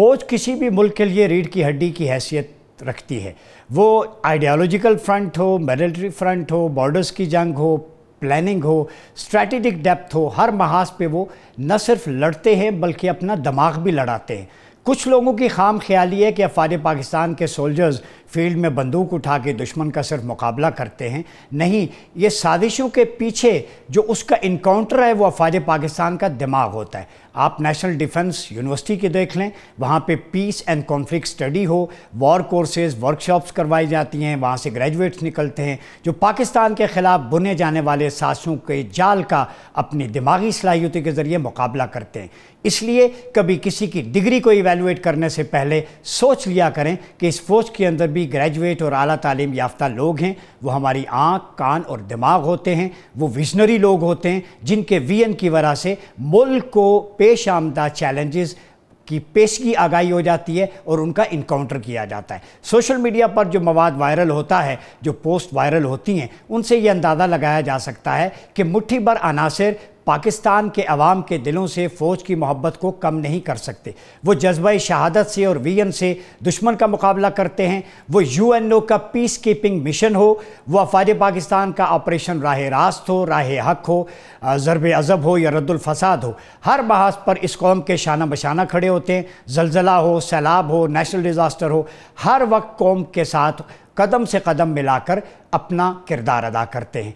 फ़ौज किसी भी मुल्क के लिए रीढ़ की हड्डी की हैसियत रखती है वो आइडियालॉजिकल फ्रंट हो मिलिट्री फ्रंट हो बॉर्डर्स की जंग हो प्लानिंग हो स्ट्रेटिक डेप्थ हो हर महाज पे वो न सिर्फ लड़ते हैं बल्कि अपना दिमाग भी लड़ाते हैं कुछ लोगों की खाम ख्याली है कि अफवाज पाकिस्तान के सोल्जर्स फील्ड में बंदूक उठा के दुश्मन का सिर्फ मुकाबला करते हैं नहीं ये साजिशों के पीछे जो उसका इनकाउंटर है वो अफवाज पाकिस्तान का दिमाग होता है आप नेशनल डिफेंस यूनिवर्सिटी के देख लें वहाँ पे पीस एंड कॉन्फ्लिक्ट स्टडी हो वॉर कोर्सेज वर्कशॉप्स करवाई जाती हैं वहाँ से ग्रेजुएट्स निकलते हैं जो पाकिस्तान के ख़िलाफ़ बुने जाने वाले साजिशों के जाल का अपनी दिमागी सलाहियतों के ज़रिए मुकाबला करते हैं इसलिए कभी किसी की डिग्री को इवेल इवेलुएट करने से पहले सोच लिया करें कि इस फौज के अंदर भी ग्रेजुएट और अली तालीम याफ्ता लोग हैं वो हमारी आँख कान और दिमाग होते हैं वो विजनरी लोग होते हैं जिनके एन की वजह से मुल्क को पेश आमदा चैलेंजेस की पेशगी आगाही हो जाती है और उनका इनकाउंटर किया जाता है सोशल मीडिया पर जो मवाद वायरल होता है जो पोस्ट वायरल होती हैं उनसे ये अंदाज़ा लगाया जा सकता है कि मुट्ठी भर अनासर पाकिस्तान के अवाम के दिलों से फ़ौज की मोहब्बत को कम नहीं कर सकते वो जज्बा शहादत से और वीएन से दुश्मन का मुकाबला करते हैं वो यू एन ओ का पीस कीपिंग मिशन हो वो अफाज पाकिस्तान का ऑपरेशन राह रास्त हो राह हक हो ज़रब अज़ब हो या रद्दुलफसाद हो हर बहास पर इस कौम के शाना बशाना खड़े होते हैं जलजिला हो सैलाब हो नेशनल डिज़ास्टर हो हर वक्त कौम के साथ कदम से कदम मिलाकर अपना किरदार अदा करते हैं